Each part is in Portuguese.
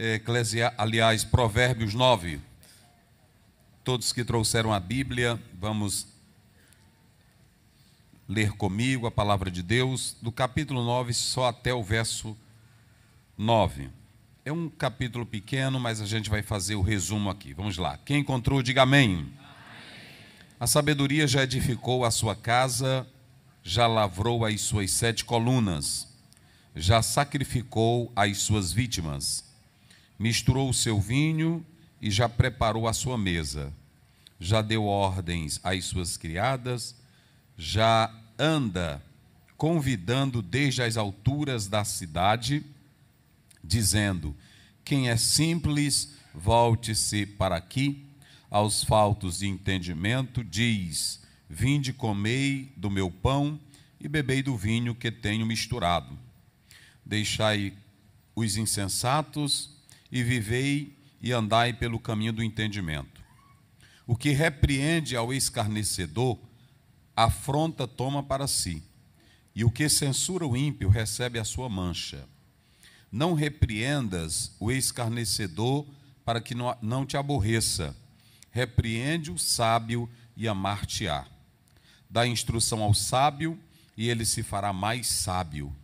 Eclesia, aliás, Provérbios 9. Todos que trouxeram a Bíblia, vamos ler comigo a palavra de Deus, do capítulo 9 só até o verso 9. É um capítulo pequeno, mas a gente vai fazer o resumo aqui. Vamos lá. Quem encontrou, diga amém. amém. A sabedoria já edificou a sua casa, já lavrou as suas sete colunas, já sacrificou as suas vítimas misturou o seu vinho e já preparou a sua mesa. Já deu ordens às suas criadas, já anda convidando desde as alturas da cidade, dizendo: Quem é simples, volte-se para aqui. Aos faltos de entendimento, diz: Vinde, comei do meu pão e bebei do vinho que tenho misturado. Deixai os insensatos e vivei e andai pelo caminho do entendimento. O que repreende ao escarnecedor, afronta toma para si, e o que censura o ímpio recebe a sua mancha. Não repreendas o escarnecedor para que não te aborreça. Repreende o sábio e amar-te-á. Dá instrução ao sábio e ele se fará mais sábio.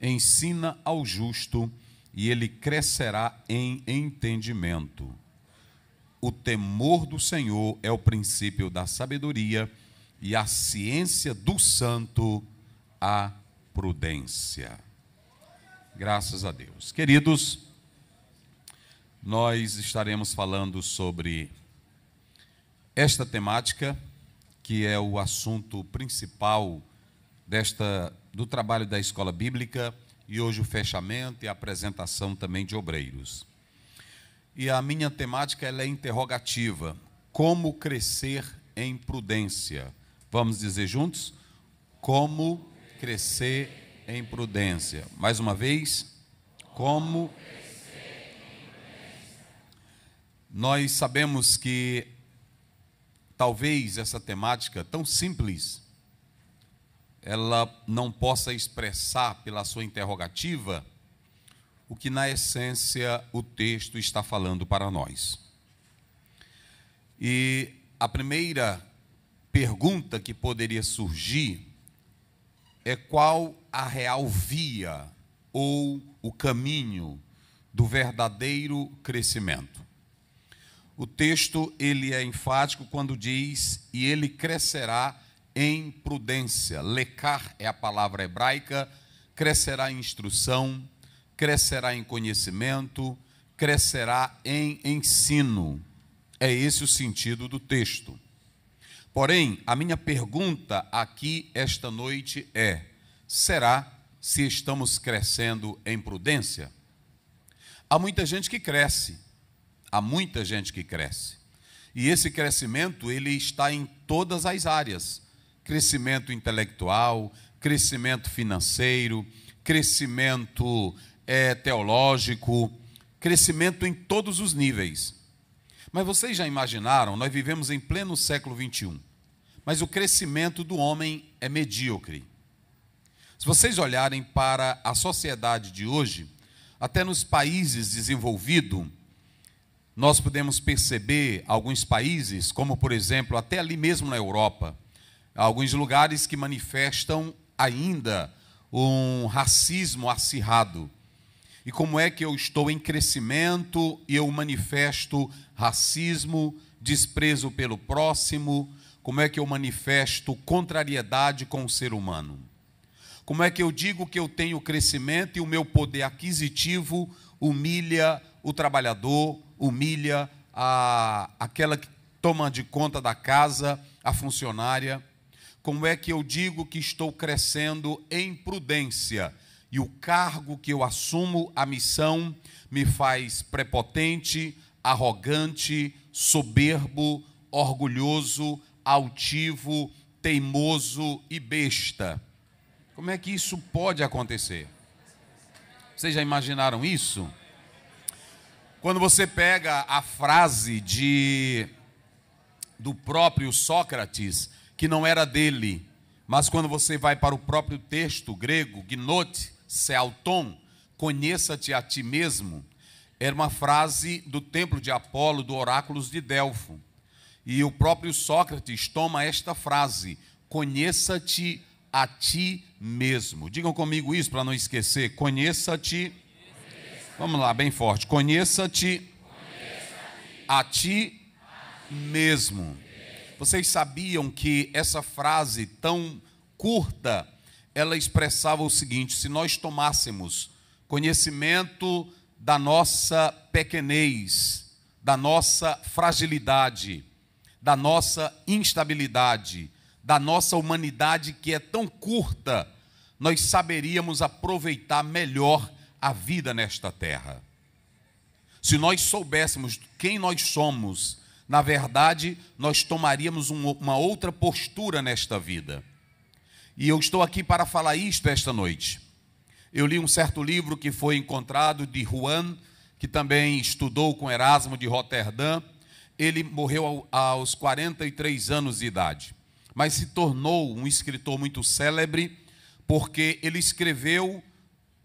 Ensina ao justo e e ele crescerá em entendimento. O temor do Senhor é o princípio da sabedoria e a ciência do santo a prudência. Graças a Deus. Queridos, nós estaremos falando sobre esta temática, que é o assunto principal desta do trabalho da escola bíblica e hoje o fechamento e a apresentação também de obreiros. E a minha temática ela é interrogativa: como crescer em prudência? Vamos dizer juntos? Como crescer em prudência? Mais uma vez, como nós sabemos que talvez essa temática tão simples ela não possa expressar pela sua interrogativa o que, na essência, o texto está falando para nós. E a primeira pergunta que poderia surgir é qual a real via ou o caminho do verdadeiro crescimento. O texto ele é enfático quando diz e ele crescerá em prudência. Lecar é a palavra hebraica, crescerá em instrução, crescerá em conhecimento, crescerá em ensino. É esse o sentido do texto. Porém, a minha pergunta aqui esta noite é: será se estamos crescendo em prudência? Há muita gente que cresce. Há muita gente que cresce. E esse crescimento ele está em todas as áreas crescimento intelectual, crescimento financeiro, crescimento é, teológico, crescimento em todos os níveis. Mas vocês já imaginaram, nós vivemos em pleno século XXI, mas o crescimento do homem é medíocre. Se vocês olharem para a sociedade de hoje, até nos países desenvolvidos, nós podemos perceber alguns países, como por exemplo, até ali mesmo na Europa, alguns lugares que manifestam ainda um racismo acirrado. E como é que eu estou em crescimento e eu manifesto racismo, desprezo pelo próximo? Como é que eu manifesto contrariedade com o ser humano? Como é que eu digo que eu tenho crescimento e o meu poder aquisitivo humilha o trabalhador, humilha a, aquela que toma de conta da casa, a funcionária? Como é que eu digo que estou crescendo em prudência? E o cargo que eu assumo, a missão, me faz prepotente, arrogante, soberbo, orgulhoso, altivo, teimoso e besta. Como é que isso pode acontecer? Vocês já imaginaram isso? Quando você pega a frase de do próprio Sócrates, que não era dele. Mas quando você vai para o próprio texto grego, gnote, seauton, conheça-te a ti mesmo, era uma frase do templo de Apolo, do oráculos de Delfo. E o próprio Sócrates toma esta frase: conheça-te a ti mesmo. Digam comigo isso para não esquecer. Conheça-te. Vamos lá, bem forte. Conheça-te a ti mesmo. Vocês sabiam que essa frase tão curta, ela expressava o seguinte: se nós tomássemos conhecimento da nossa pequenez, da nossa fragilidade, da nossa instabilidade, da nossa humanidade que é tão curta, nós saberíamos aproveitar melhor a vida nesta terra. Se nós soubéssemos quem nós somos na verdade, nós tomaríamos uma outra postura nesta vida. E eu estou aqui para falar isto esta noite. Eu li um certo livro que foi encontrado de Juan, que também estudou com Erasmo de Roterdã. Ele morreu aos 43 anos de idade, mas se tornou um escritor muito célebre, porque ele escreveu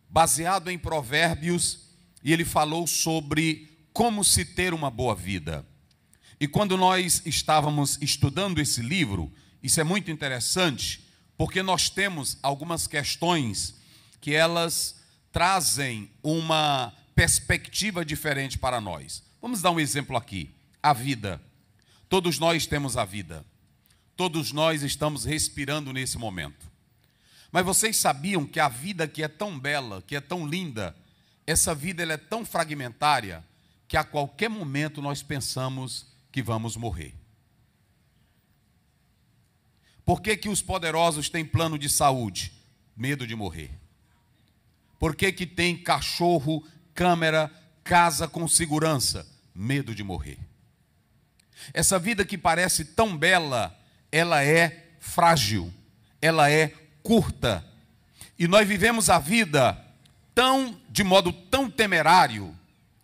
baseado em provérbios e ele falou sobre como se ter uma boa vida. E quando nós estávamos estudando esse livro, isso é muito interessante, porque nós temos algumas questões que elas trazem uma perspectiva diferente para nós. Vamos dar um exemplo aqui: a vida. Todos nós temos a vida. Todos nós estamos respirando nesse momento. Mas vocês sabiam que a vida que é tão bela, que é tão linda, essa vida ela é tão fragmentária que a qualquer momento nós pensamos que vamos morrer. Por que, que os poderosos têm plano de saúde? Medo de morrer. Por que, que tem cachorro, câmera, casa com segurança? Medo de morrer. Essa vida que parece tão bela, ela é frágil, ela é curta. E nós vivemos a vida tão de modo tão temerário,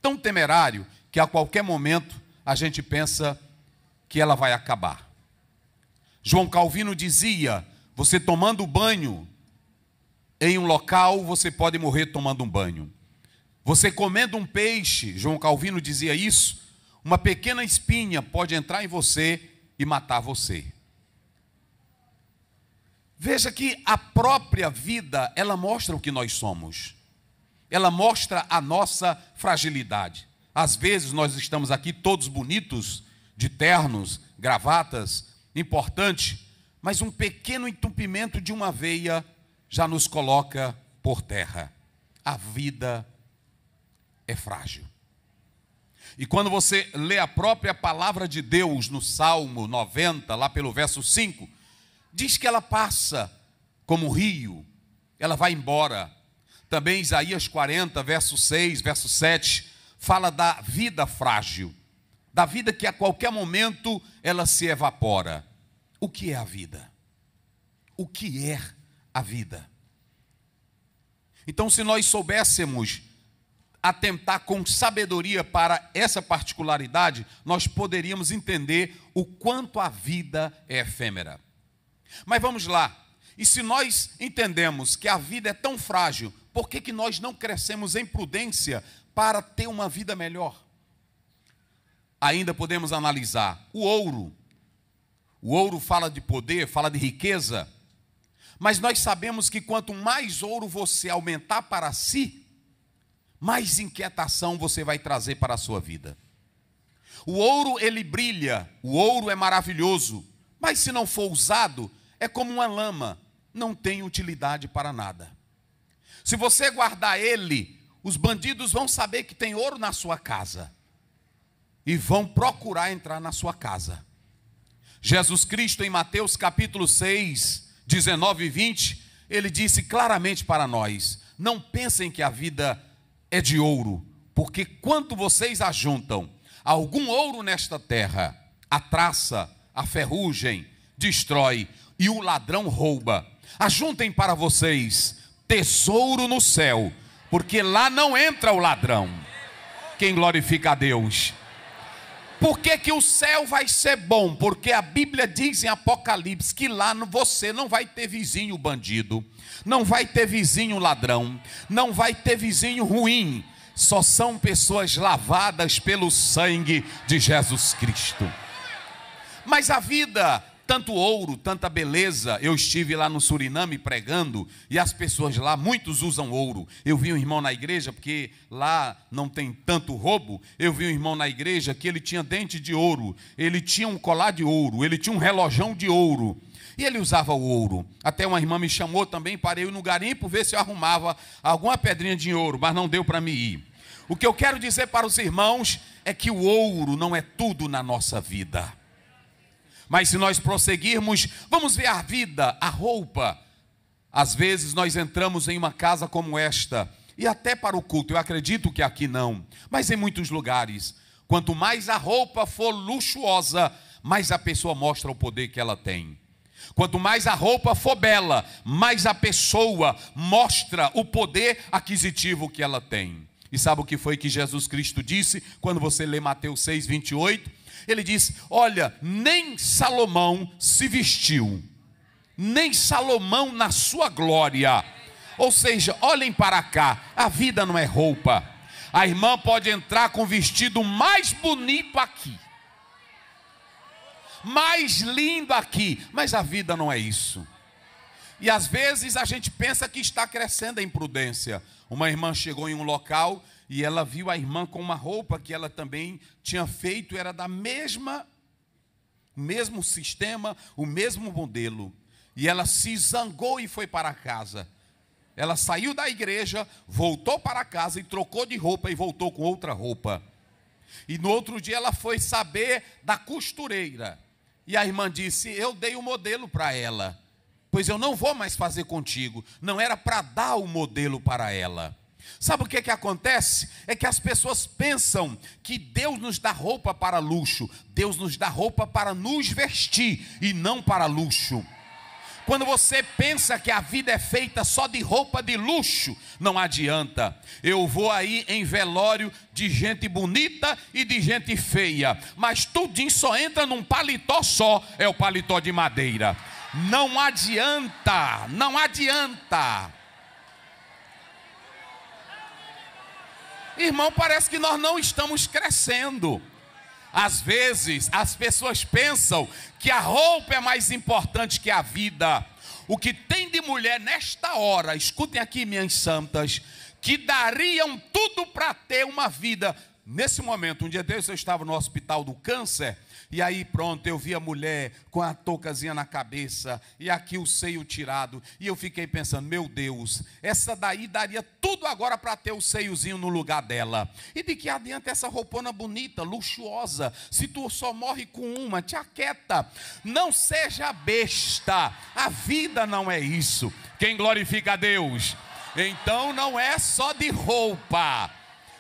tão temerário que a qualquer momento a gente pensa que ela vai acabar. João Calvino dizia: você tomando banho em um local, você pode morrer tomando um banho. Você comendo um peixe, João Calvino dizia isso, uma pequena espinha pode entrar em você e matar você. Veja que a própria vida, ela mostra o que nós somos. Ela mostra a nossa fragilidade. Às vezes nós estamos aqui todos bonitos, de ternos, gravatas, importante, mas um pequeno entupimento de uma veia já nos coloca por terra. A vida é frágil. E quando você lê a própria palavra de Deus no Salmo 90, lá pelo verso 5, diz que ela passa como rio, ela vai embora. Também Isaías 40, verso 6, verso 7, fala da vida frágil, da vida que a qualquer momento ela se evapora. O que é a vida? O que é a vida? Então, se nós soubéssemos atentar com sabedoria para essa particularidade, nós poderíamos entender o quanto a vida é efêmera. Mas vamos lá. E se nós entendemos que a vida é tão frágil, por que, que nós não crescemos em prudência para ter uma vida melhor. Ainda podemos analisar o ouro. O ouro fala de poder, fala de riqueza. Mas nós sabemos que quanto mais ouro você aumentar para si, mais inquietação você vai trazer para a sua vida. O ouro ele brilha, o ouro é maravilhoso, mas se não for usado, é como uma lama, não tem utilidade para nada. Se você guardar ele, os bandidos vão saber que tem ouro na sua casa e vão procurar entrar na sua casa. Jesus Cristo, em Mateus capítulo 6, 19 e 20, ele disse claramente para nós: Não pensem que a vida é de ouro, porque quanto vocês ajuntam algum ouro nesta terra, a traça, a ferrugem destrói e o ladrão rouba. Ajuntem para vocês tesouro no céu porque lá não entra o ladrão. Quem glorifica a Deus. Por que, que o céu vai ser bom? Porque a Bíblia diz em Apocalipse que lá você não vai ter vizinho bandido, não vai ter vizinho ladrão, não vai ter vizinho ruim, só são pessoas lavadas pelo sangue de Jesus Cristo. Mas a vida tanto ouro, tanta beleza. Eu estive lá no Suriname pregando e as pessoas lá, muitos usam ouro. Eu vi um irmão na igreja, porque lá não tem tanto roubo. Eu vi um irmão na igreja que ele tinha dente de ouro, ele tinha um colar de ouro, ele tinha um relojão de ouro. E ele usava o ouro. Até uma irmã me chamou também parei no garimpo ver se eu arrumava alguma pedrinha de ouro, mas não deu para me ir. O que eu quero dizer para os irmãos é que o ouro não é tudo na nossa vida. Mas se nós prosseguirmos, vamos ver a vida, a roupa. Às vezes nós entramos em uma casa como esta, e até para o culto, eu acredito que aqui não, mas em muitos lugares. Quanto mais a roupa for luxuosa, mais a pessoa mostra o poder que ela tem. Quanto mais a roupa for bela, mais a pessoa mostra o poder aquisitivo que ela tem. E sabe o que foi que Jesus Cristo disse quando você lê Mateus 6, 28? ele diz: Olha, nem Salomão se vestiu, nem Salomão na sua glória. Ou seja, olhem para cá, a vida não é roupa. A irmã pode entrar com o vestido mais bonito aqui, mais lindo aqui, mas a vida não é isso. E às vezes a gente pensa que está crescendo a imprudência. Uma irmã chegou em um local e ela viu a irmã com uma roupa que ela também tinha feito, era da mesma, mesmo sistema, o mesmo modelo. E ela se zangou e foi para casa. Ela saiu da igreja, voltou para casa e trocou de roupa e voltou com outra roupa. E no outro dia ela foi saber da costureira. E a irmã disse: Eu dei o um modelo para ela, pois eu não vou mais fazer contigo. Não era para dar o um modelo para ela. Sabe o que, é que acontece? É que as pessoas pensam que Deus nos dá roupa para luxo, Deus nos dá roupa para nos vestir e não para luxo. Quando você pensa que a vida é feita só de roupa de luxo, não adianta. Eu vou aí em velório de gente bonita e de gente feia, mas tudinho só entra num paletó só, é o paletó de madeira. Não adianta, não adianta. Irmão, parece que nós não estamos crescendo. Às vezes as pessoas pensam que a roupa é mais importante que a vida. O que tem de mulher nesta hora, escutem aqui, minhas santas, que dariam tudo para ter uma vida. Nesse momento, um dia Deus eu estava no hospital do câncer e aí pronto, eu vi a mulher com a toucazinha na cabeça e aqui o seio tirado. E eu fiquei pensando, meu Deus, essa daí daria tudo agora para ter o seiozinho no lugar dela. E de que adianta essa roupona bonita, luxuosa, se tu só morre com uma, te aquieta. Não seja besta. A vida não é isso. Quem glorifica a Deus? Então não é só de roupa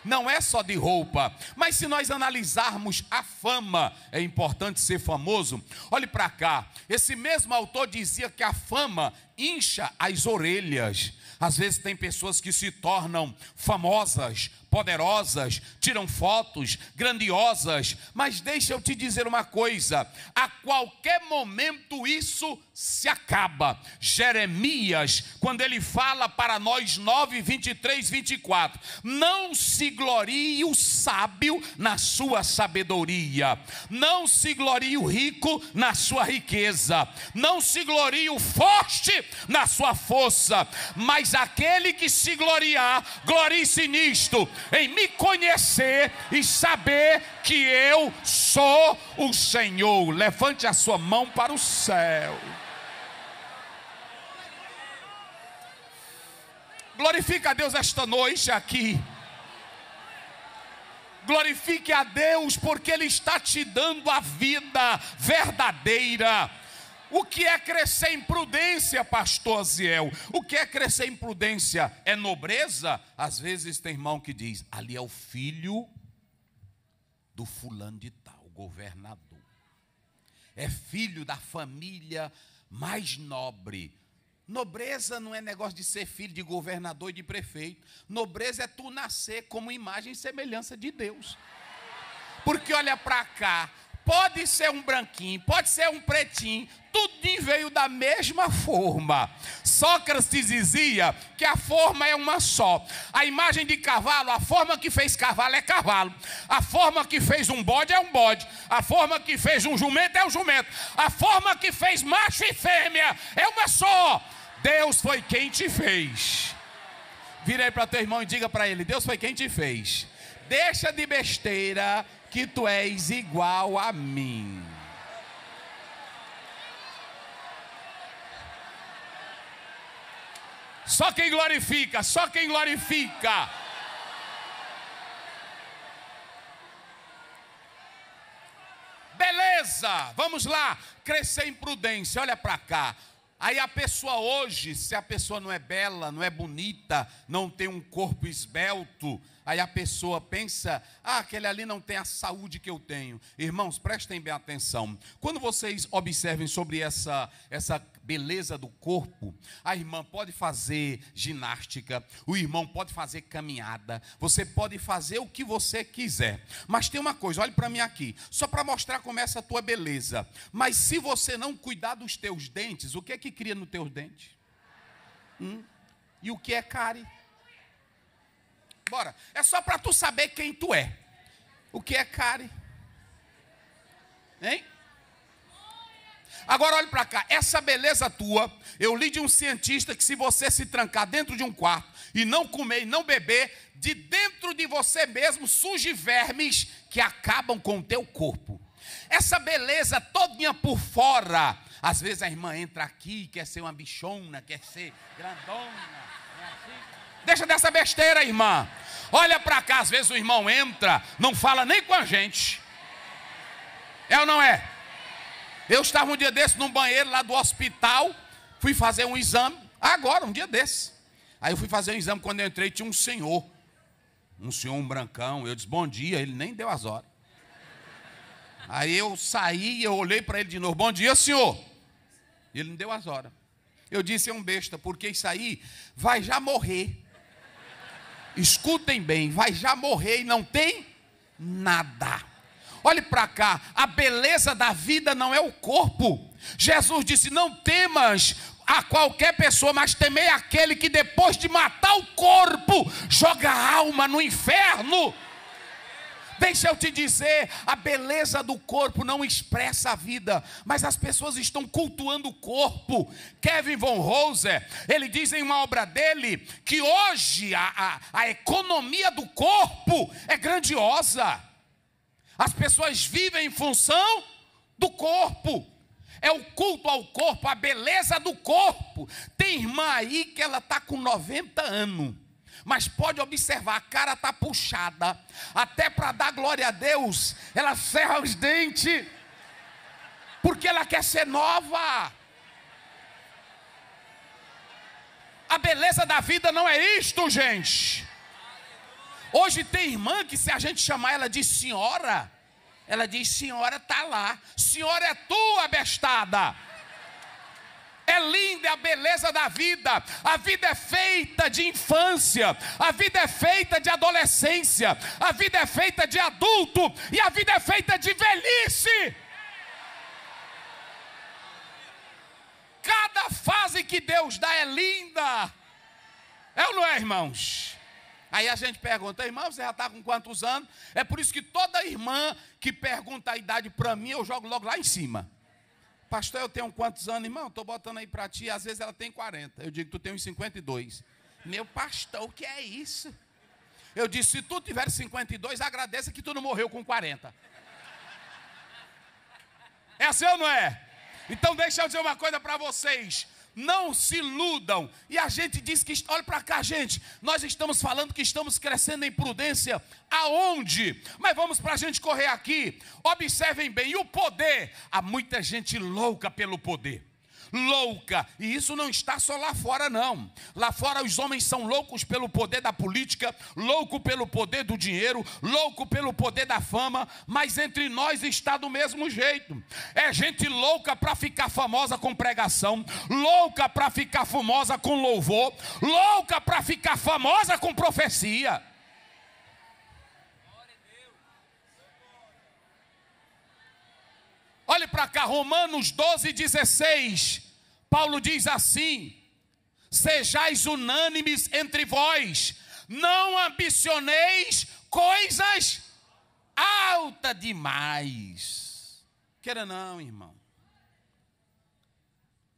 não é só de roupa. Mas se nós analisarmos a fama, é importante ser famoso. Olhe para cá. Esse mesmo autor dizia que a fama incha as orelhas. Às vezes tem pessoas que se tornam famosas, poderosas, tiram fotos grandiosas, mas deixa eu te dizer uma coisa: a qualquer momento isso se acaba. Jeremias, quando ele fala para nós 9, 23, 24: Não se glorie o sábio na sua sabedoria, não se glorie o rico na sua riqueza, não se glorie o forte na sua força, mas aquele que se gloriar, glorie-se nisto, em me conhecer e saber que eu sou o Senhor. Levante a sua mão para o céu. Glorifique a Deus esta noite aqui. Glorifique a Deus porque Ele está te dando a vida verdadeira. O que é crescer em prudência, pastor Aziel? O que é crescer em prudência? É nobreza? Às vezes tem irmão que diz: ali é o filho do fulano de tal, governador. É filho da família mais nobre. Nobreza não é negócio de ser filho de governador e de prefeito. Nobreza é tu nascer como imagem e semelhança de Deus. Porque olha para cá, pode ser um branquinho, pode ser um pretinho, tudo veio da mesma forma. Sócrates dizia que a forma é uma só. A imagem de cavalo, a forma que fez cavalo é cavalo. A forma que fez um bode é um bode. A forma que fez um jumento é um jumento. A forma que fez macho e fêmea é uma só. Deus foi quem te fez. Virei para teu irmão e diga para ele: Deus foi quem te fez. Deixa de besteira que tu és igual a mim. Só quem glorifica, só quem glorifica. Beleza, vamos lá. Crescer em prudência, olha para cá. Aí a pessoa hoje, se a pessoa não é bela, não é bonita, não tem um corpo esbelto, Aí a pessoa pensa: ah, aquele ali não tem a saúde que eu tenho. Irmãos, prestem bem atenção. Quando vocês observem sobre essa, essa beleza do corpo, a irmã pode fazer ginástica, o irmão pode fazer caminhada, você pode fazer o que você quiser. Mas tem uma coisa, olhe para mim aqui, só para mostrar como é essa tua beleza. Mas se você não cuidar dos teus dentes, o que é que cria no teu dente? Hum? E o que é cárie? bora. É só para tu saber quem tu é. O que é care? Hein? Agora olhe para cá, essa beleza tua, eu li de um cientista que se você se trancar dentro de um quarto e não comer e não beber, de dentro de você mesmo surgem vermes que acabam com o teu corpo. Essa beleza todinha por fora. Às vezes a irmã entra aqui, quer ser uma bichona, quer ser grandona, é assim? Deixa dessa besteira, irmã. Olha para cá, às vezes o irmão entra, não fala nem com a gente. É ou não é? Eu estava um dia desse num banheiro lá do hospital, fui fazer um exame, agora, um dia desse. Aí eu fui fazer um exame, quando eu entrei tinha um senhor, um senhor, um brancão. Eu disse, bom dia, ele nem deu as horas. Aí eu saí, e eu olhei para ele de novo, bom dia, senhor. Ele não deu as horas. Eu disse, é um besta, porque isso aí vai já morrer. Escutem bem, vai já morrer e não tem nada. Olhe para cá, a beleza da vida não é o corpo. Jesus disse: Não temas a qualquer pessoa, mas temei aquele que depois de matar o corpo, joga a alma no inferno. Deixa eu te dizer, a beleza do corpo não expressa a vida, mas as pessoas estão cultuando o corpo. Kevin von Roser, ele diz em uma obra dele que hoje a, a, a economia do corpo é grandiosa. As pessoas vivem em função do corpo. É o culto ao corpo, a beleza do corpo. Tem irmã aí que ela está com 90 anos mas pode observar, a cara está puxada, até para dar glória a Deus, ela ferra os dentes, porque ela quer ser nova. A beleza da vida não é isto, gente. Hoje tem irmã que, se a gente chamar ela de senhora, ela diz: Senhora está lá, senhora é tua, bestada. É linda é a beleza da vida. A vida é feita de infância, a vida é feita de adolescência, a vida é feita de adulto e a vida é feita de velhice. Cada fase que Deus dá é linda. É ou não é, irmãos? Aí a gente pergunta, irmão, você já está com quantos anos? É por isso que toda irmã que pergunta a idade para mim, eu jogo logo lá em cima. Pastor, eu tenho quantos anos, irmão? Estou botando aí para ti. Às vezes ela tem 40. Eu digo, tu tem uns 52. Meu pastor, o que é isso? Eu disse, se tu tiver 52, agradeça que tu não morreu com 40. É assim ou não é? Então deixa eu dizer uma coisa para vocês não se iludam. E a gente diz que, olha para cá, gente, nós estamos falando que estamos crescendo em prudência, aonde? Mas vamos para a gente correr aqui. Observem bem, e o poder? Há muita gente louca pelo poder louca. E isso não está só lá fora, não. Lá fora os homens são loucos pelo poder da política, louco pelo poder do dinheiro, louco pelo poder da fama, mas entre nós está do mesmo jeito. É gente louca para ficar famosa com pregação, louca para ficar famosa com louvor, louca para ficar famosa com profecia. Olhe para cá, Romanos 12, 16. Paulo diz assim: Sejais unânimes entre vós, não ambicioneis coisas alta demais. Queira não, irmão.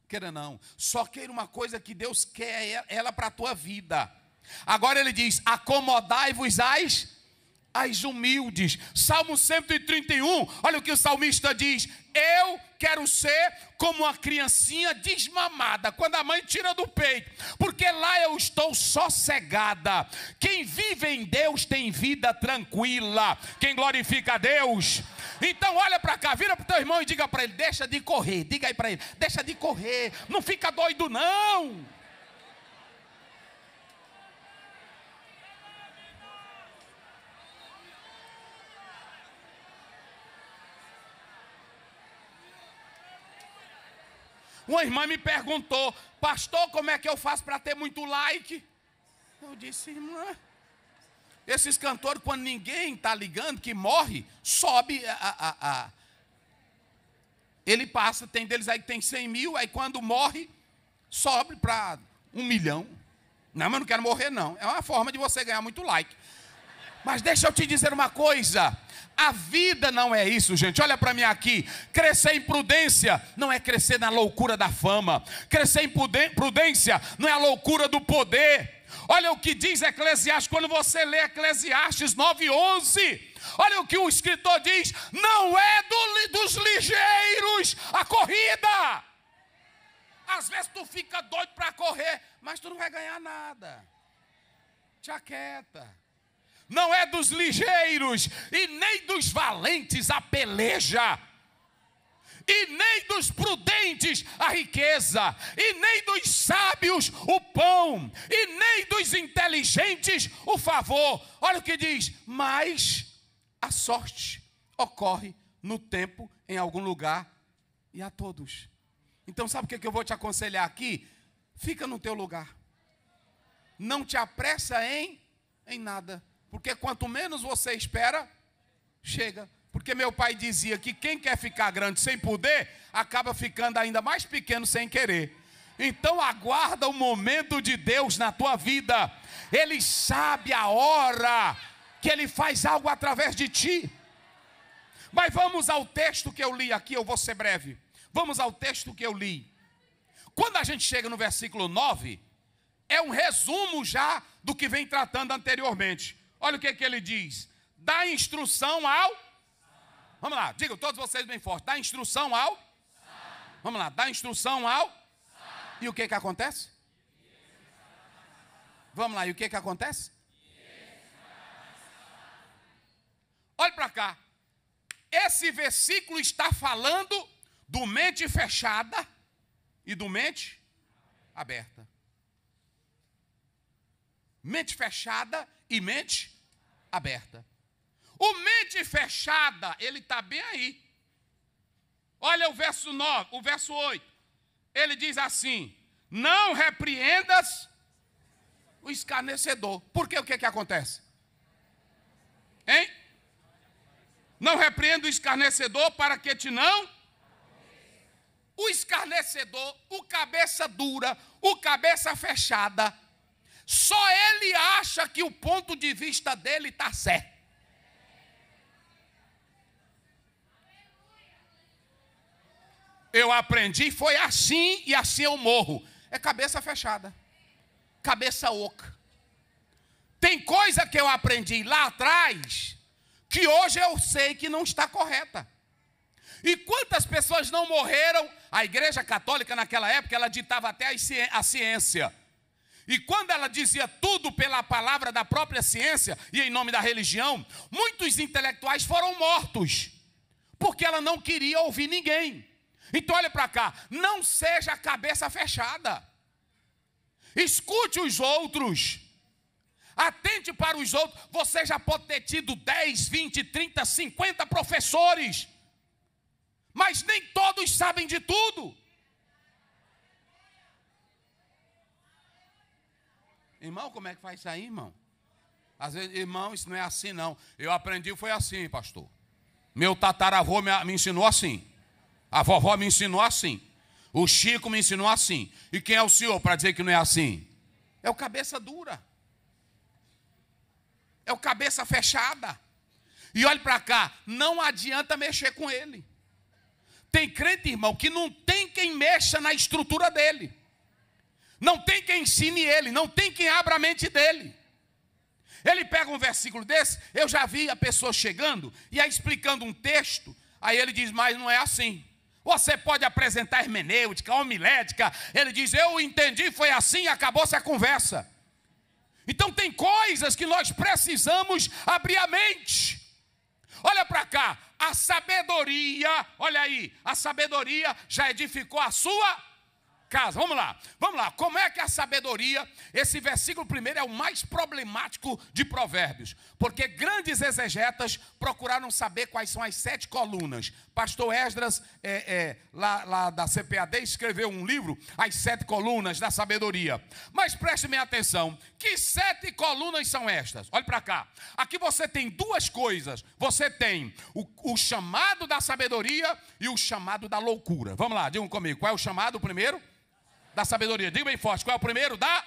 Queira não. Só queira uma coisa que Deus quer ela para a tua vida. Agora ele diz: acomodai-vos às as humildes. Salmo 131, olha o que o salmista diz: Eu quero ser como uma criancinha desmamada, quando a mãe tira do peito, porque lá eu estou sossegada. Quem vive em Deus tem vida tranquila. Quem glorifica a Deus. Então olha para cá, vira para o teu irmão e diga para ele: Deixa de correr, diga aí para ele: Deixa de correr, não fica doido não. Uma irmã me perguntou, pastor, como é que eu faço para ter muito like? Eu disse, irmã, esses cantores, quando ninguém está ligando, que morre, sobe a, a, a, Ele passa, tem deles aí que tem 100 mil, aí quando morre, sobe para um milhão. Não, mas não quero morrer, não. É uma forma de você ganhar muito like. Mas deixa eu te dizer uma coisa. A vida não é isso, gente. Olha para mim aqui. Crescer em prudência não é crescer na loucura da fama. Crescer em prudência não é a loucura do poder. Olha o que diz Eclesiastes quando você lê Eclesiastes 9:11. Olha o que o escritor diz: não é do, dos ligeiros a corrida. Às vezes tu fica doido para correr, mas tu não vai ganhar nada. Te aquieta não é dos ligeiros e nem dos valentes a peleja. E nem dos prudentes a riqueza, e nem dos sábios o pão, e nem dos inteligentes o favor. Olha o que diz: mas a sorte ocorre no tempo, em algum lugar e a todos. Então, sabe o que, eu vou te aconselhar aqui? Fica no teu lugar. Não te apressa em, em nada. Porque quanto menos você espera, chega. Porque meu pai dizia que quem quer ficar grande sem poder, acaba ficando ainda mais pequeno sem querer. Então aguarda o momento de Deus na tua vida. Ele sabe a hora que ele faz algo através de ti. Mas vamos ao texto que eu li aqui, eu vou ser breve. Vamos ao texto que eu li. Quando a gente chega no versículo 9, é um resumo já do que vem tratando anteriormente. Olha o que, é que ele diz: dá instrução ao. Vamos lá, digam todos vocês bem forte: dá instrução ao. Vamos lá, dá instrução ao. E o que, que acontece? Vamos lá, e o que, que acontece? Olhe para cá. Esse versículo está falando do mente fechada e do mente aberta. Mente fechada e mente aberta. O mente fechada, ele está bem aí. Olha o verso 9, o verso 8. Ele diz assim: Não repreendas o escarnecedor. Porque o que, que acontece? Hein? Não repreenda o escarnecedor para que te não. O escarnecedor, o cabeça dura, o cabeça fechada, só ele acha que o ponto de vista dele está certo. Eu aprendi, foi assim e assim eu morro. É cabeça fechada, cabeça oca. Tem coisa que eu aprendi lá atrás que hoje eu sei que não está correta. E quantas pessoas não morreram? A Igreja Católica naquela época ela ditava até a ciência e quando ela dizia tudo pela palavra da própria ciência e em nome da religião, muitos intelectuais foram mortos, porque ela não queria ouvir ninguém. Então, olha para cá, não seja a cabeça fechada, escute os outros, atente para os outros. Você já pode ter tido 10, 20, 30, 50 professores, mas nem todos sabem de tudo. Irmão, como é que faz isso aí, irmão? Às vezes, irmão, isso não é assim, não. Eu aprendi, foi assim, pastor. Meu tataravô me, me ensinou assim. A vovó me ensinou assim. O Chico me ensinou assim. E quem é o senhor para dizer que não é assim? É o cabeça dura. É o cabeça fechada. E olhe para cá, não adianta mexer com ele. Tem crente, irmão, que não tem quem mexa na estrutura dele. Não tem quem ensine ele, não tem quem abra a mente dele. Ele pega um versículo desse, eu já vi a pessoa chegando e aí explicando um texto, aí ele diz, mas não é assim. Você pode apresentar hermenêutica, homilética. Ele diz, eu entendi, foi assim, acabou-se a conversa. Então tem coisas que nós precisamos abrir a mente. Olha para cá, a sabedoria, olha aí, a sabedoria já edificou a sua casa. Vamos lá, vamos lá. Como é que é a sabedoria, esse versículo primeiro é o mais problemático de Provérbios, porque grandes exegetas procuraram saber quais são as sete colunas. Pastor Esdras, é, é, lá, lá da CPAD, escreveu um livro, As Sete Colunas da Sabedoria. Mas preste minha atenção: que sete colunas são estas? Olhe para cá. Aqui você tem duas coisas: você tem o, o chamado da sabedoria e o chamado da loucura. Vamos lá, digam comigo: qual é o chamado primeiro? Da sabedoria. Diga bem forte. Qual é o primeiro? Da.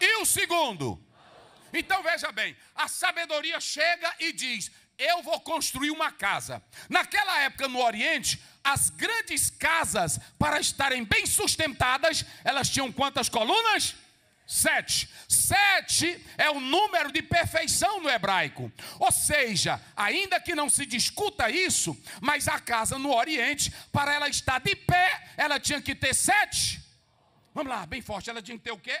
E o segundo? Então veja bem: a sabedoria chega e diz: Eu vou construir uma casa. Naquela época no Oriente, as grandes casas, para estarem bem sustentadas, elas tinham quantas colunas? Sete. Sete é o número de perfeição no hebraico. Ou seja, ainda que não se discuta isso, mas a casa no Oriente, para ela estar de pé, ela tinha que ter sete Vamos lá, bem forte. Ela tinha que ter o quê?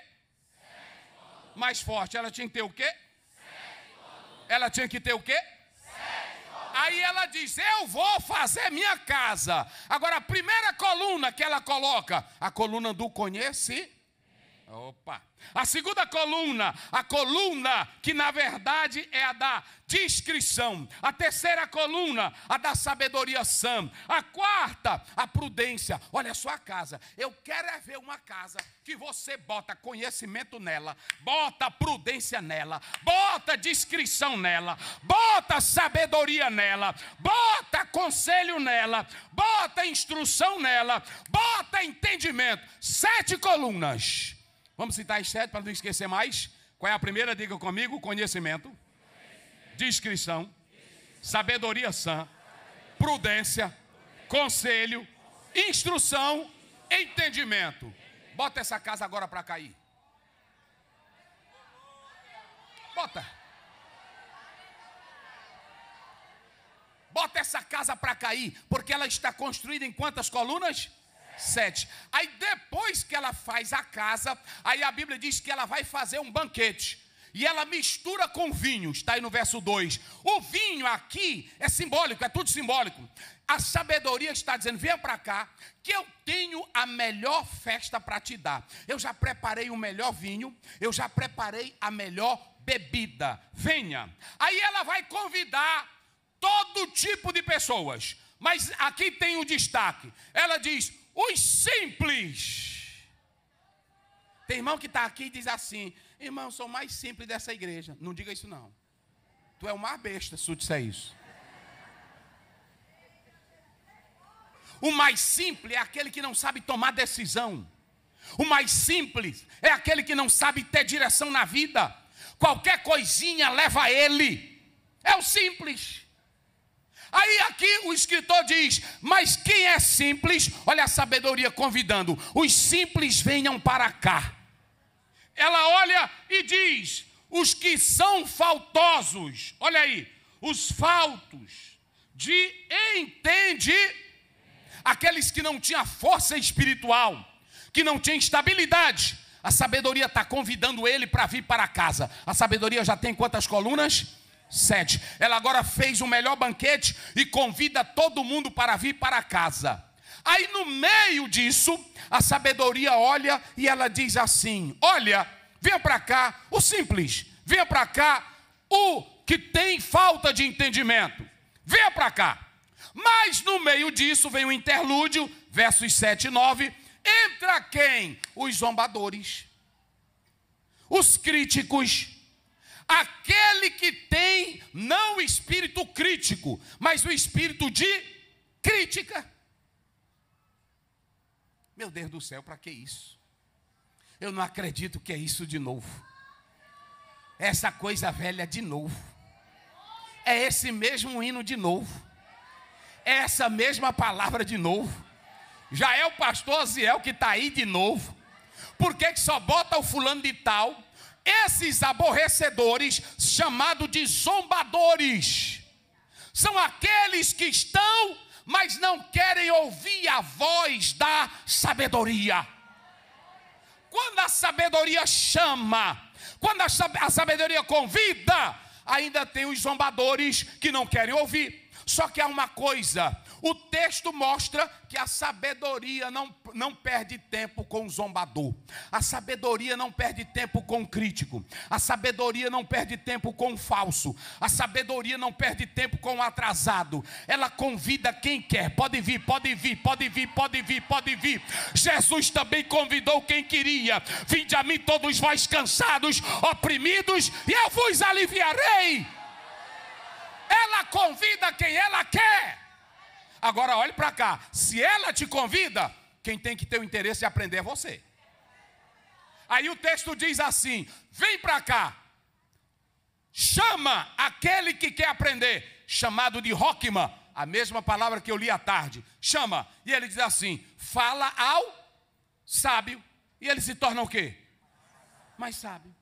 Mais forte. Ela tinha que ter o quê? Ela tinha que ter o quê? Aí ela diz: Eu vou fazer minha casa. Agora, a primeira coluna que ela coloca, a coluna do conhecimento. Opa! A segunda coluna, a coluna que na verdade é a da discrição. A terceira coluna, a da sabedoria sã. A quarta, a prudência. Olha a sua casa. Eu quero é ver uma casa que você bota conhecimento nela, bota prudência nela, bota discrição nela, bota sabedoria nela, bota conselho nela, bota instrução nela, bota entendimento. Sete colunas Vamos citar as sete para não esquecer mais. Qual é a primeira? Diga comigo: conhecimento, conhecimento. discrição, sabedoria sã, sabedoria. prudência, prudência. Conselho, conselho, instrução, entendimento. Bota essa casa agora para cair. Bota. Bota essa casa para cair, porque ela está construída em quantas colunas? 7. Aí depois que ela faz a casa, aí a Bíblia diz que ela vai fazer um banquete. E ela mistura com vinho, está aí no verso 2. O vinho aqui é simbólico, é tudo simbólico. A sabedoria está dizendo: venha para cá, que eu tenho a melhor festa para te dar. Eu já preparei o melhor vinho, eu já preparei a melhor bebida. Venha. Aí ela vai convidar todo tipo de pessoas. Mas aqui tem o um destaque. Ela diz: os simples. Tem irmão que está aqui e diz assim: Irmão, sou o mais simples dessa igreja. Não diga isso, não. Tu é o besta se tu é disser isso. O mais simples é aquele que não sabe tomar decisão. O mais simples é aquele que não sabe ter direção na vida. Qualquer coisinha leva a ele. É o simples. Aí aqui o escritor diz: Mas quem é simples, olha a sabedoria convidando, os simples venham para cá. Ela olha e diz: Os que são faltosos, olha aí, os faltos de entende, aqueles que não tinham força espiritual, que não tinham estabilidade, a sabedoria está convidando ele para vir para casa. A sabedoria já tem quantas colunas? sede. Ela agora fez o melhor banquete e convida todo mundo para vir para casa. Aí no meio disso, a sabedoria olha e ela diz assim: Olha, venha para cá, o simples, venha para cá, o que tem falta de entendimento, venha para cá. Mas no meio disso vem o interlúdio, versos 7 e 9: entra quem? Os zombadores, os críticos, Aquele que tem não o espírito crítico, mas o espírito de crítica. Meu Deus do céu, para que isso? Eu não acredito que é isso de novo. Essa coisa velha de novo. É esse mesmo hino de novo. É essa mesma palavra de novo. Já é o pastor Aziel que está aí de novo. Por que, que só bota o fulano de tal? Esses aborrecedores, chamados de zombadores, são aqueles que estão, mas não querem ouvir a voz da sabedoria. Quando a sabedoria chama, quando a sabedoria convida, ainda tem os zombadores que não querem ouvir. Só que há uma coisa o texto mostra que a sabedoria não, não perde tempo com o zombador, a sabedoria não perde tempo com o crítico, a sabedoria não perde tempo com o falso, a sabedoria não perde tempo com o atrasado. Ela convida quem quer, pode vir, pode vir, pode vir, pode vir, pode vir. Jesus também convidou quem queria: vinde a mim, todos vós cansados, oprimidos, e eu vos aliviarei. Ela convida quem ela quer. Agora olhe para cá. Se ela te convida, quem tem que ter o interesse de aprender é você. Aí o texto diz assim: vem para cá, chama aquele que quer aprender, chamado de Rockman, a mesma palavra que eu li à tarde. Chama, e ele diz assim: fala ao sábio, e ele se torna o quê? Mais sábio.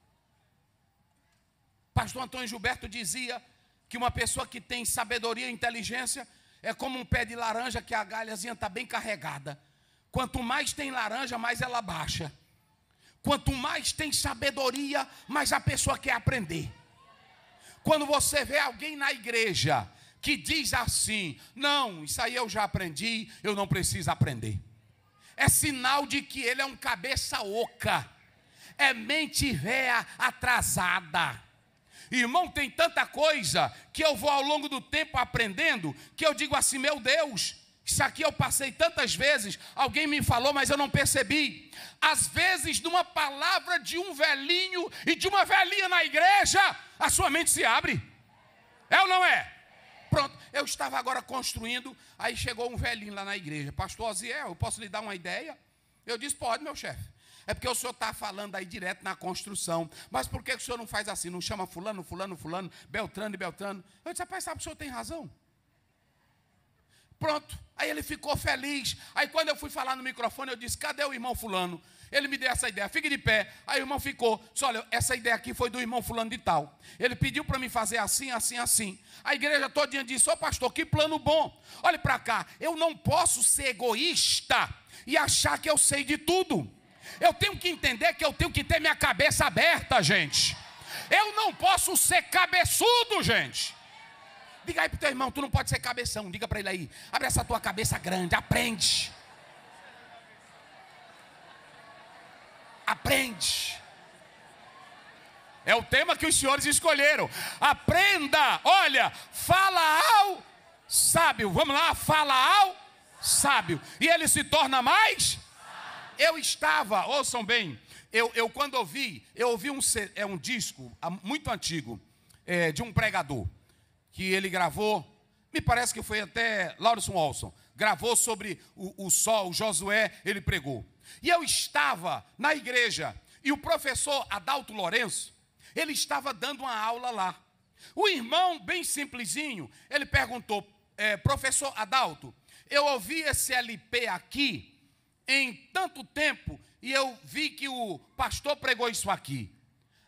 Pastor Antônio Gilberto dizia que uma pessoa que tem sabedoria e inteligência é como um pé de laranja que a galhazinha está bem carregada. Quanto mais tem laranja, mais ela baixa. Quanto mais tem sabedoria, mais a pessoa quer aprender. Quando você vê alguém na igreja que diz assim: Não, isso aí eu já aprendi, eu não preciso aprender. É sinal de que ele é um cabeça oca, é mente véia atrasada. Irmão, tem tanta coisa que eu vou ao longo do tempo aprendendo que eu digo assim: meu Deus, isso aqui eu passei tantas vezes, alguém me falou, mas eu não percebi. Às vezes, numa palavra de um velhinho e de uma velhinha na igreja, a sua mente se abre. É ou não é? Pronto, eu estava agora construindo, aí chegou um velhinho lá na igreja, pastor Oziel, eu posso lhe dar uma ideia? Eu disse, pode, meu chefe. É porque o senhor está falando aí direto na construção. Mas por que o senhor não faz assim? Não chama fulano, fulano, fulano, Beltrano e Beltrano? Eu disse, rapaz, sabe, o senhor tem razão. Pronto. Aí ele ficou feliz. Aí quando eu fui falar no microfone, eu disse: cadê o irmão fulano? Ele me deu essa ideia, fique de pé. Aí o irmão ficou, disse, olha, essa ideia aqui foi do irmão fulano de tal. Ele pediu para mim fazer assim, assim, assim. A igreja todinha disse, ô oh, pastor, que plano bom. Olhe para cá, eu não posso ser egoísta e achar que eu sei de tudo. Eu tenho que entender que eu tenho que ter minha cabeça aberta, gente. Eu não posso ser cabeçudo, gente. Diga aí para o teu irmão, tu não pode ser cabeção. Diga para ele aí, abre essa tua cabeça grande, aprende. Aprende. É o tema que os senhores escolheram. Aprenda, olha, fala ao sábio. Vamos lá, fala ao sábio. E ele se torna mais eu estava, ouçam bem, eu, eu quando ouvi, eu ouvi um, é um disco muito antigo é, de um pregador que ele gravou, me parece que foi até Laurison Olson, gravou sobre o, o sol, o Josué, ele pregou. E eu estava na igreja e o professor Adalto Lourenço, ele estava dando uma aula lá. O irmão, bem simplesinho, ele perguntou, é, professor Adalto, eu ouvi esse LP aqui em tanto tempo e eu vi que o pastor pregou isso aqui.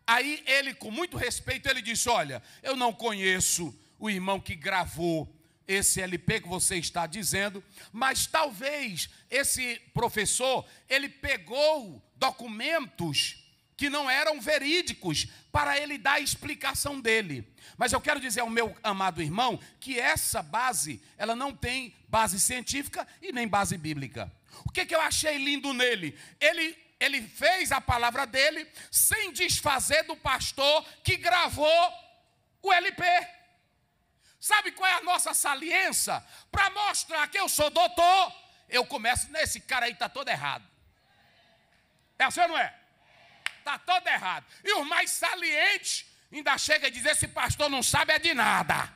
Aí ele, com muito respeito, ele disse: Olha, eu não conheço o irmão que gravou esse LP que você está dizendo, mas talvez esse professor ele pegou documentos que não eram verídicos para ele dar a explicação dele. Mas eu quero dizer ao meu amado irmão que essa base, ela não tem base científica e nem base bíblica. O que, que eu achei lindo nele? Ele, ele fez a palavra dele sem desfazer do pastor que gravou o LP. Sabe qual é a nossa saliência? Para mostrar que eu sou doutor, eu começo nesse cara aí está todo errado. É assim ou não é? Está todo errado. E os mais salientes ainda chega a dizer: esse pastor não sabe é de nada.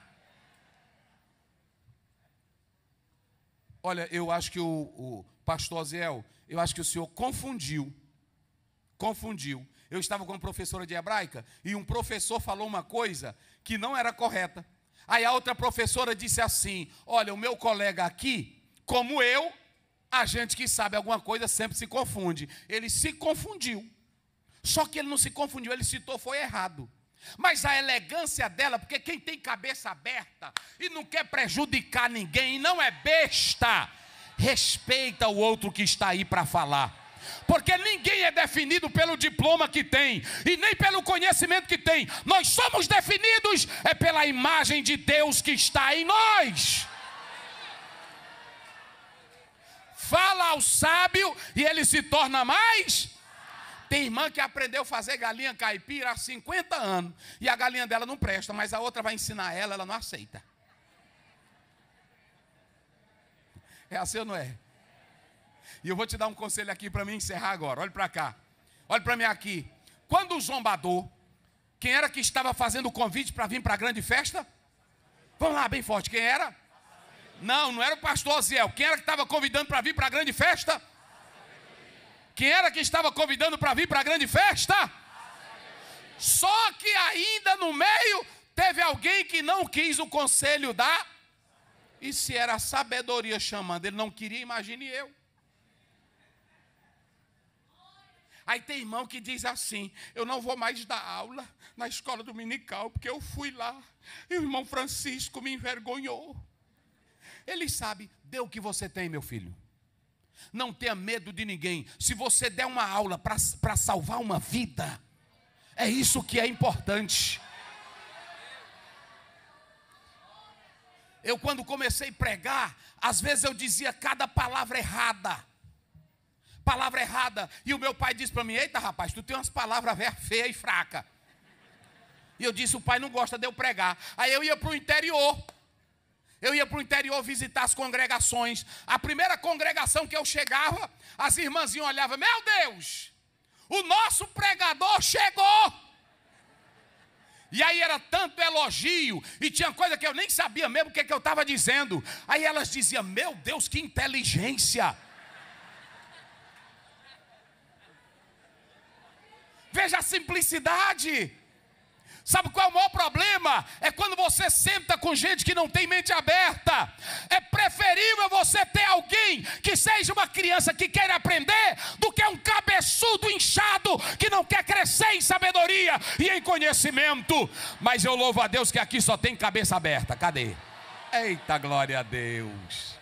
Olha, eu acho que o, o pastor Ziel, eu acho que o senhor confundiu. Confundiu. Eu estava com uma professora de hebraica e um professor falou uma coisa que não era correta. Aí a outra professora disse assim: Olha, o meu colega aqui, como eu, a gente que sabe alguma coisa sempre se confunde. Ele se confundiu. Só que ele não se confundiu, ele citou foi errado. Mas a elegância dela, porque quem tem cabeça aberta e não quer prejudicar ninguém, e não é besta, respeita o outro que está aí para falar. Porque ninguém é definido pelo diploma que tem e nem pelo conhecimento que tem. Nós somos definidos é pela imagem de Deus que está em nós. Fala ao sábio e ele se torna mais tem irmã que aprendeu a fazer galinha caipira há 50 anos e a galinha dela não presta, mas a outra vai ensinar ela, ela não aceita. É assim ou não é? E eu vou te dar um conselho aqui para mim encerrar agora. Olhe para cá. Olhe para mim aqui. Quando o zombador, quem era que estava fazendo o convite para vir para a grande festa? Vamos lá, bem forte. Quem era? Não, não era o pastor Oziel. Quem era que estava convidando para vir para a grande festa? Quem era que estava convidando para vir para a grande festa? Só que ainda no meio teve alguém que não quis o conselho da e se era a sabedoria chamando, ele não queria, imagine eu. Aí tem irmão que diz assim: eu não vou mais dar aula na escola dominical, porque eu fui lá e o irmão Francisco me envergonhou. Ele sabe, dê o que você tem, meu filho. Não tenha medo de ninguém. Se você der uma aula para salvar uma vida, é isso que é importante. eu quando comecei a pregar, às vezes eu dizia cada palavra errada. Palavra errada. E o meu pai disse para mim: Eita, rapaz, tu tem umas palavras feia e fraca. E eu disse: O pai não gosta de eu pregar. Aí eu ia para o interior. Eu ia para o interior visitar as congregações. A primeira congregação que eu chegava, as irmãzinhas olhavam: Meu Deus, o nosso pregador chegou. E aí era tanto elogio, e tinha coisa que eu nem sabia mesmo o que, é que eu estava dizendo. Aí elas diziam: Meu Deus, que inteligência! Veja a simplicidade. Sabe qual é o maior problema? É quando você senta com gente que não tem mente aberta. É preferível você ter alguém que seja uma criança que quer aprender do que um cabeçudo inchado que não quer crescer em sabedoria e em conhecimento. Mas eu louvo a Deus que aqui só tem cabeça aberta. Cadê? Eita glória a Deus.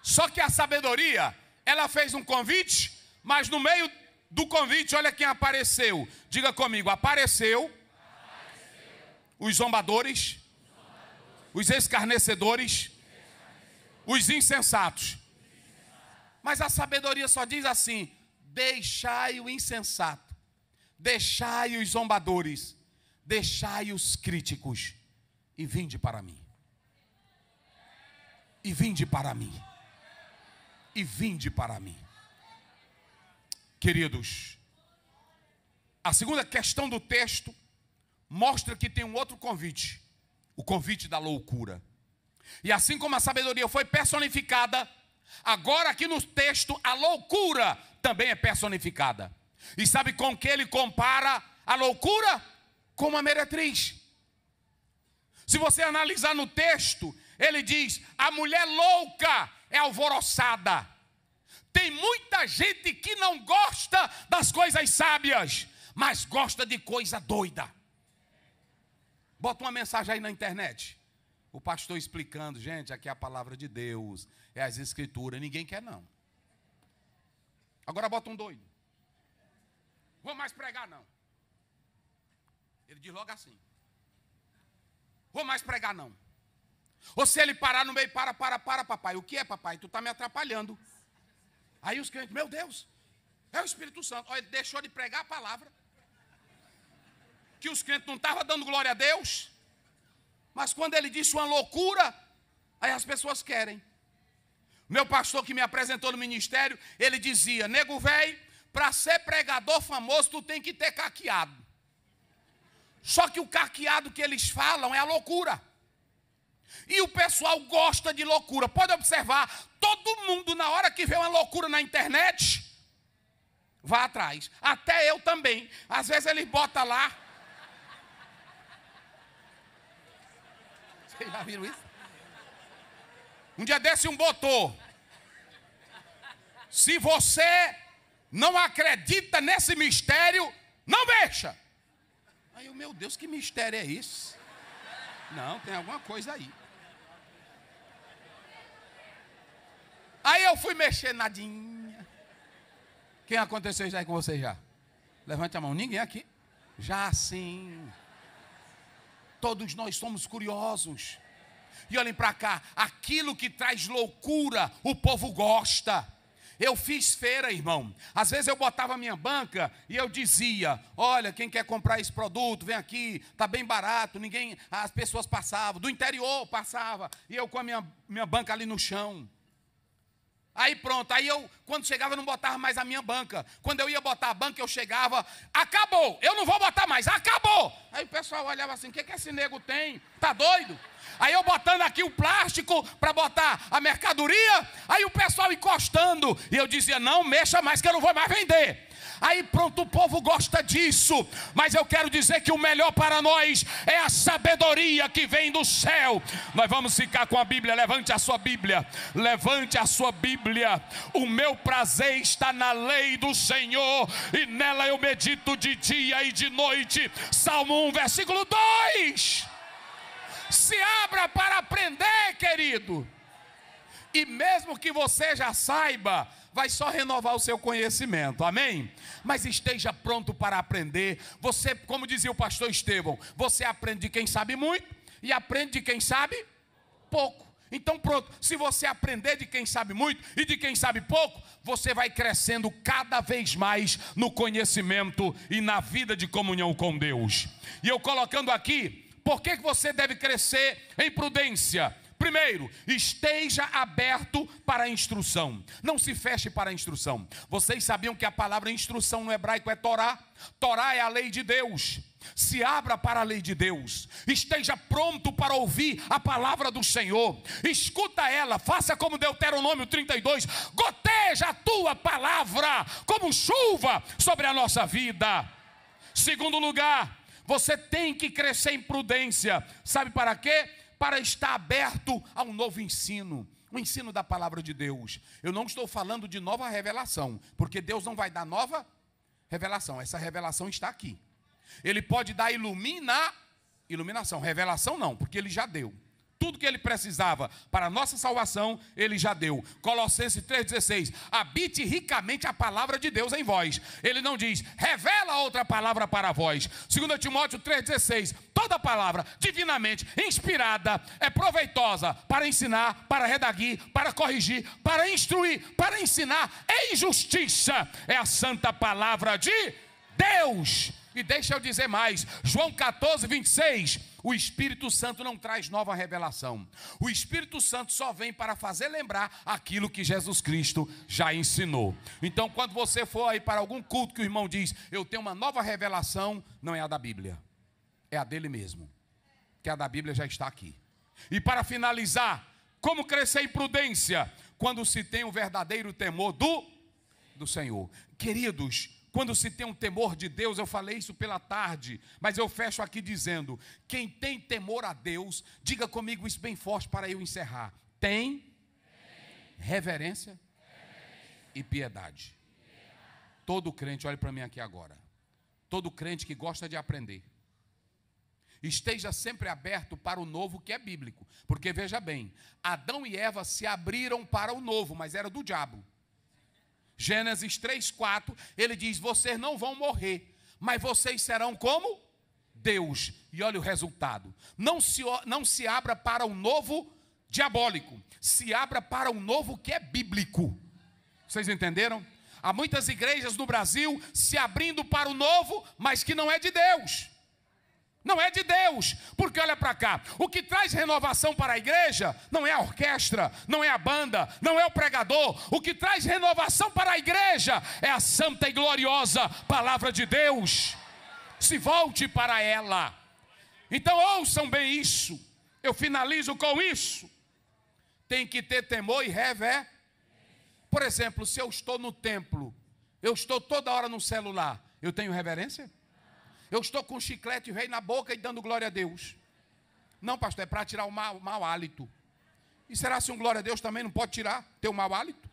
Só que a sabedoria, ela fez um convite, mas no meio do convite, olha quem apareceu. Diga comigo: apareceu, apareceu. os zombadores, os, zombadores. os escarnecedores, os insensatos. Mas a sabedoria só diz assim: deixai o insensato, deixai os zombadores, deixai os críticos, e vinde para mim. E vinde para mim. E vinde para mim. Queridos, a segunda questão do texto mostra que tem um outro convite, o convite da loucura. E assim como a sabedoria foi personificada, agora aqui no texto a loucura também é personificada. E sabe com que ele compara a loucura? Com uma meretriz. Se você analisar no texto, ele diz: a mulher louca é alvoroçada. Tem muita gente que não gosta das coisas sábias, mas gosta de coisa doida. Bota uma mensagem aí na internet. O pastor explicando, gente, aqui é a palavra de Deus, é as escrituras, ninguém quer não. Agora bota um doido. Vou mais pregar não. Ele diz logo assim. Vou mais pregar não. Ou se ele parar no meio, para, para, para, papai. O que é, papai? Tu está me atrapalhando. Aí os crentes, meu Deus, é o Espírito Santo. Olha, ele deixou de pregar a palavra. Que os crentes não estavam dando glória a Deus. Mas quando ele disse uma loucura, aí as pessoas querem. Meu pastor que me apresentou no ministério, ele dizia: Nego velho, para ser pregador famoso, tu tem que ter caqueado. Só que o caqueado que eles falam é a loucura. E o pessoal gosta de loucura. Pode observar, todo mundo, na hora que vê uma loucura na internet, vá atrás. Até eu também. Às vezes ele bota lá. Vocês já viram isso? Um dia desse um botou. Se você não acredita nesse mistério, não deixa. Aí eu, meu Deus, que mistério é esse? Não, tem alguma coisa aí. Aí eu fui mexer nadinha. Quem aconteceu isso aí com você já? Levante a mão. Ninguém aqui? Já sim. Todos nós somos curiosos. E olhem para cá, aquilo que traz loucura, o povo gosta. Eu fiz feira, irmão. Às vezes eu botava minha banca e eu dizia: "Olha, quem quer comprar esse produto, vem aqui, Está bem barato". Ninguém, as pessoas passavam, do interior passava, e eu com a minha minha banca ali no chão. Aí pronto, aí eu, quando chegava, não botava mais a minha banca. Quando eu ia botar a banca, eu chegava, acabou, eu não vou botar mais, acabou. Aí o pessoal olhava assim: o que, que esse nego tem? Tá doido? Aí eu botando aqui o plástico para botar a mercadoria, aí o pessoal encostando. E eu dizia: não mexa mais que eu não vou mais vender. Aí pronto, o povo gosta disso, mas eu quero dizer que o melhor para nós é a sabedoria que vem do céu. Nós vamos ficar com a Bíblia, levante a sua Bíblia, levante a sua Bíblia. O meu prazer está na lei do Senhor, e nela eu medito de dia e de noite. Salmo 1, versículo 2. Se abra para aprender, querido. E mesmo que você já saiba, vai só renovar o seu conhecimento, amém? Mas esteja pronto para aprender. Você, como dizia o pastor Estevão, você aprende de quem sabe muito e aprende de quem sabe pouco. Então, pronto, se você aprender de quem sabe muito e de quem sabe pouco, você vai crescendo cada vez mais no conhecimento e na vida de comunhão com Deus. E eu colocando aqui por que você deve crescer em prudência? Primeiro, esteja aberto para a instrução. Não se feche para a instrução. Vocês sabiam que a palavra instrução no hebraico é Torá? Torá é a lei de Deus. Se abra para a lei de Deus, esteja pronto para ouvir a palavra do Senhor, escuta ela, faça como Deuteronômio 32, goteja a tua palavra como chuva sobre a nossa vida. Segundo lugar, você tem que crescer em prudência. Sabe para quê? Para estar aberto a um novo ensino. O ensino da palavra de Deus. Eu não estou falando de nova revelação, porque Deus não vai dar nova revelação. Essa revelação está aqui. Ele pode dar iluminar, iluminação, revelação não, porque ele já deu tudo que ele precisava para a nossa salvação, ele já deu. Colossenses 3,16: habite ricamente a palavra de Deus em vós. Ele não diz, revela outra palavra para vós. 2 Timóteo 3,16: toda palavra divinamente inspirada é proveitosa para ensinar, para redaguir, para corrigir, para instruir, para ensinar em justiça. É a santa palavra de Deus. E deixa eu dizer mais: João 14, 26. O Espírito Santo não traz nova revelação. O Espírito Santo só vem para fazer lembrar aquilo que Jesus Cristo já ensinou. Então, quando você for aí para algum culto que o irmão diz, eu tenho uma nova revelação, não é a da Bíblia, é a dele mesmo. Que a da Bíblia já está aqui. E para finalizar, como crescer em prudência? Quando se tem o um verdadeiro temor do, do Senhor. Queridos, quando se tem um temor de Deus, eu falei isso pela tarde, mas eu fecho aqui dizendo: quem tem temor a Deus, diga comigo isso bem forte para eu encerrar. Tem, tem. reverência, reverência. E, piedade. e piedade. Todo crente, olhe para mim aqui agora. Todo crente que gosta de aprender, esteja sempre aberto para o novo que é bíblico. Porque veja bem, Adão e Eva se abriram para o novo, mas era do diabo. Gênesis 3, 4, ele diz: Vocês não vão morrer, mas vocês serão como Deus. E olha o resultado. Não se, não se abra para um novo diabólico, se abra para um novo que é bíblico. Vocês entenderam? Há muitas igrejas no Brasil se abrindo para o novo, mas que não é de Deus. Não é de Deus, porque olha para cá, o que traz renovação para a igreja não é a orquestra, não é a banda, não é o pregador, o que traz renovação para a igreja é a santa e gloriosa palavra de Deus. Se volte para ela. Então ouçam bem isso, eu finalizo com isso. Tem que ter temor e revé. Por exemplo, se eu estou no templo, eu estou toda hora no celular, eu tenho reverência? Eu estou com chiclete chiclete rei na boca e dando glória a Deus. Não, pastor, é para tirar o mau, mau hálito. E será se um glória a Deus também não pode tirar teu mau hálito?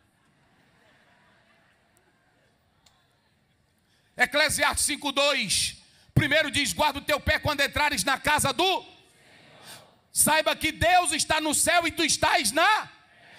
Eclesiastes 5,2. Primeiro diz: guarda o teu pé quando entrares na casa do. Saiba que Deus está no céu e tu estás na.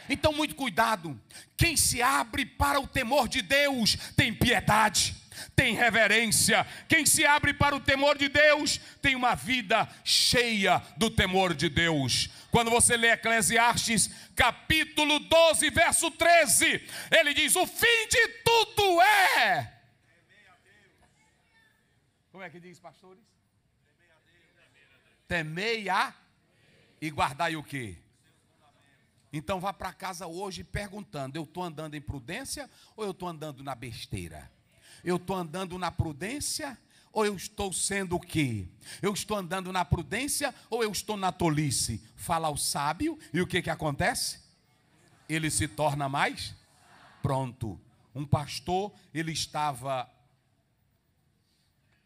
Então, muito cuidado. Quem se abre para o temor de Deus tem piedade tem reverência. Quem se abre para o temor de Deus tem uma vida cheia do temor de Deus. Quando você lê Eclesiastes, capítulo 12, verso 13, ele diz: O fim de tudo é. Como é que diz, pastores? Temei a e guardai o que? Então vá para casa hoje perguntando: eu estou andando em prudência ou eu estou andando na besteira? Eu estou andando na prudência ou eu estou sendo o quê? Eu estou andando na prudência ou eu estou na tolice? Fala o sábio e o que, que acontece? Ele se torna mais pronto. Um pastor, ele estava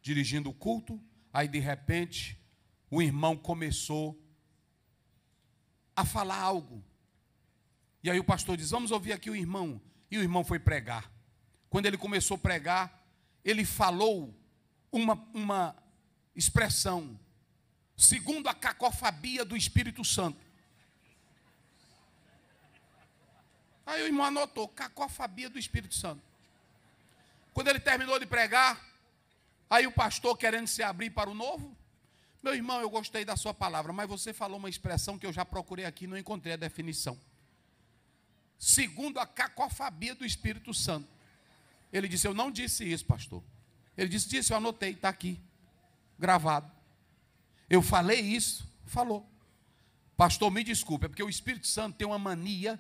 dirigindo o culto, aí de repente o irmão começou a falar algo. E aí o pastor diz: Vamos ouvir aqui o irmão. E o irmão foi pregar quando ele começou a pregar, ele falou uma, uma expressão, segundo a cacofabia do Espírito Santo. Aí o irmão anotou, cacofabia do Espírito Santo. Quando ele terminou de pregar, aí o pastor querendo se abrir para o novo, meu irmão, eu gostei da sua palavra, mas você falou uma expressão que eu já procurei aqui e não encontrei a definição. Segundo a cacofabia do Espírito Santo. Ele disse: Eu não disse isso, pastor. Ele disse: Disse, eu anotei, está aqui, gravado. Eu falei isso, falou. Pastor, me desculpe, é porque o Espírito Santo tem uma mania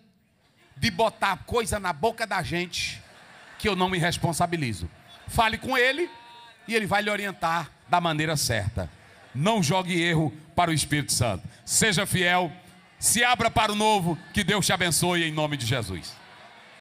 de botar coisa na boca da gente que eu não me responsabilizo. Fale com ele e ele vai lhe orientar da maneira certa. Não jogue erro para o Espírito Santo. Seja fiel, se abra para o novo, que Deus te abençoe em nome de Jesus.